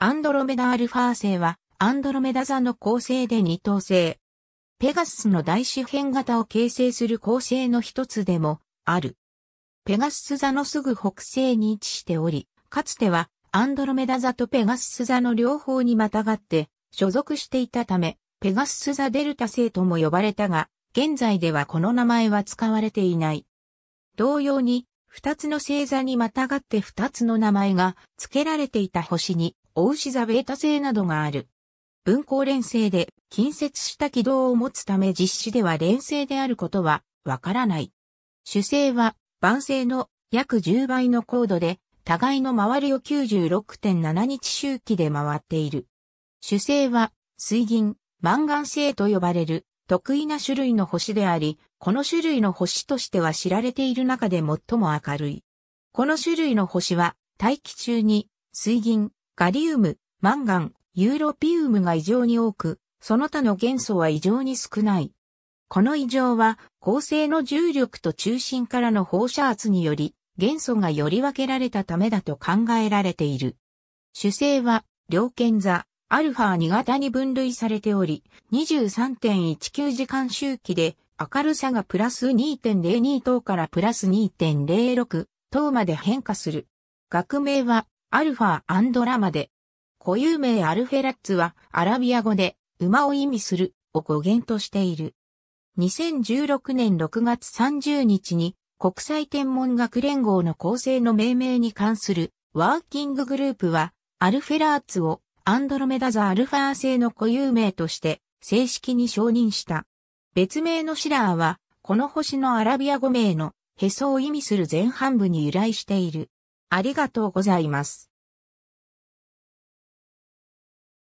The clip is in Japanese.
アンドロメダアルファ星は、アンドロメダ座の構成で二等星。ペガススの大四辺型を形成する構成の一つでも、ある。ペガスス座のすぐ北西に位置しており、かつては、アンドロメダ座とペガスス座の両方にまたがって、所属していたため、ペガス座デルタ星とも呼ばれたが、現在ではこの名前は使われていない。同様に、二つの星座にまたがって二つの名前が付けられていた星にお牛座ベータ星などがある。分光連星で近接した軌道を持つため実施では連星であることはわからない。主星は晩星の約10倍の高度で互いの周りを96.7日周期で回っている。主星は水銀、万ン星と呼ばれる得意な種類の星であり、この種類の星としては知られている中で最も明るい。この種類の星は大気中に水銀、ガリウム、マンガン、ユーロピウムが異常に多く、その他の元素は異常に少ない。この異常は、恒星の重力と中心からの放射圧により、元素がより分けられたためだと考えられている。主星は、両剣座、アルファ2型に分類されており、23.19時間周期で、明るさがプラス2.02等からプラス2.06等まで変化する。学名は、アルファアンドラマで。固有名アルフェラッツはアラビア語で馬を意味するを語源としている。2016年6月30日に国際天文学連合の構成の命名に関するワーキンググループはアルフェラーツをアンドロメダザアルファー製の固有名として正式に承認した。別名のシラーはこの星のアラビア語名のへそを意味する前半部に由来している。ありがとうございます。